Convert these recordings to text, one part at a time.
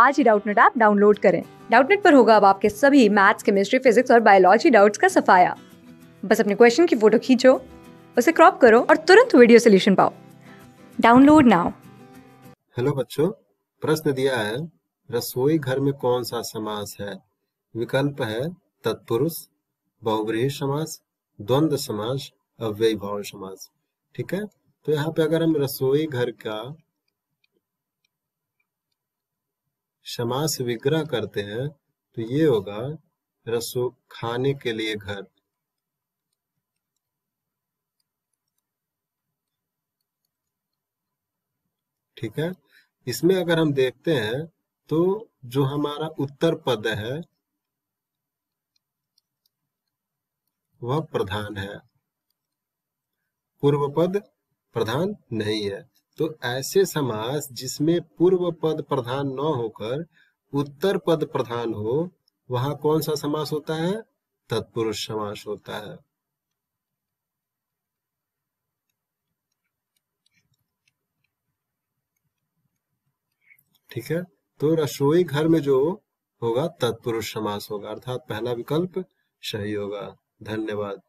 आज ही Doubtnut app download करें डाउटनेट पर होगा अब आपके सभी मैथ्स केमिस्ट्री फिजिक्स और बायोलॉजी डाउट्स का सफाया बस अपने क्वेश्चन की फोटो खींचो उसे क्रॉप करो और तुरंत वीडियो सोल्यूशन पाओ डाउनलोड नाउ हेलो बच्चों प्रश्न दिया है रसोई घर में कौन सा समास है विकल्प है तत्पुरुष बहुग्रह समास द्वंद समास अव्यय भाव समास ठीक है तो यहाँ पे अगर हम रसोई घर का समास विग्रह करते हैं तो ये होगा रसो खाने के लिए घर ठीक है इसमें अगर हम देखते हैं तो जो हमारा उत्तर पद है वह प्रधान है पूर्व पद प्रधान नहीं है तो ऐसे समास जिसमें पूर्व पद प्रधान न होकर उत्तर पद प्रधान हो वहां कौन सा समास होता है तत्पुरुष समास होता है ठीक है तो रसोई घर में जो होगा तत्पुरुष समास होगा अर्थात पहला विकल्प सही होगा धन्यवाद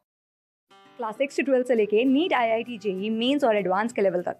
क्लास सिक्स से से लेके NEET I I T JEE mains और एडवांस के लेवल तक